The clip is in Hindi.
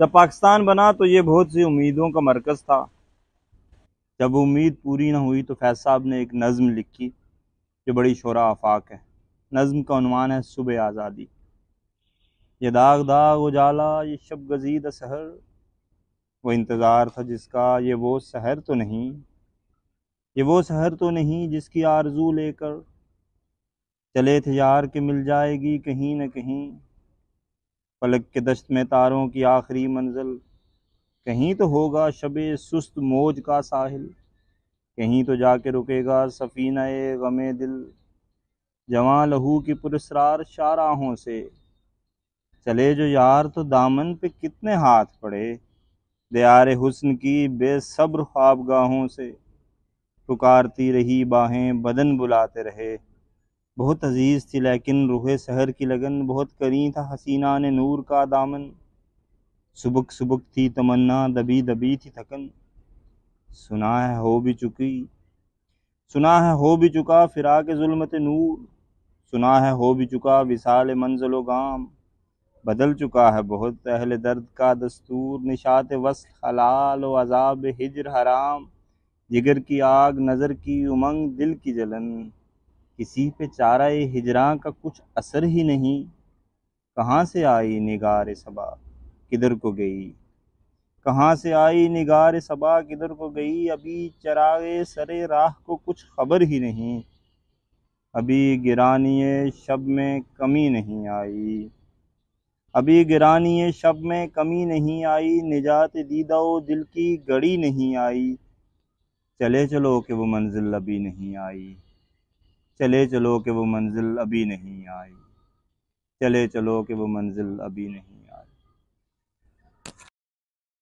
जब पाकिस्तान बना तो ये बहुत सी उम्मीदों का मरकज़ था जब उम्मीद पूरी ना हुई तो फैज साहब ने एक नज़म लिखी जो बड़ी शोरा आफाक है नज़म का अनवान है सुबह आज़ादी ये दाग दाग उजाला ये शब गजीद सहर वो इंतज़ार था जिसका ये वो सहर तो नहीं ये वो सहर तो नहीं जिसकी आरजू लेकर चले थे यार के मिल जाएगी कहीं न कहीं फलक के दश्त में तारों की आखिरी मंजिल कहीं तो होगा शब सुस्त मोज का साहिल कहीं तो जाके रुकेगा सफ़ीना गमे दिल जवान लहू की पुरस्ार शाराहों से चले जो यार तो दामन पे कितने हाथ पड़े दयार हुस्न की बेसब्र ख्वाबगाहों से पुकारती रही बाहें बदन बुलाते रहे बहुत अजीज़ थी लेकिन रूहे सहर की लगन बहुत करी था हसीना ने नूर का दामन सुबक सुबक थी तमन्ना दबी दबी थी थकन सुना है हो भी चुकी सुना है हो भी चुका फ़िराक जुलमत नूर सुना है हो भी चुका विशाल मंजिलो गाम बदल चुका है बहुत अहले दर्द का दस्तूर निशात वस्त हलाल व अजाब हिजर हराम जिगर की आग नज़र की उमंग दिल की जलन किसी पे चारा हिजरा का कुछ असर ही नहीं कहाँ से आई निगार सबा किधर को गई कहाँ से आई निगार सबा किधर को गई अभी चरागे सरे राह को कुछ खबर ही नहीं अभी गिरानी शब में कमी नहीं आई अभी गिरानी शब में कमी नहीं आई निजात दीदा दिल की गड़ी नहीं आई चले चलो कि वो मंजिल अभी नहीं आई चले चलो कि वो मंजिल अभी नहीं आई चले चलो कि वो मंजिल अभी नहीं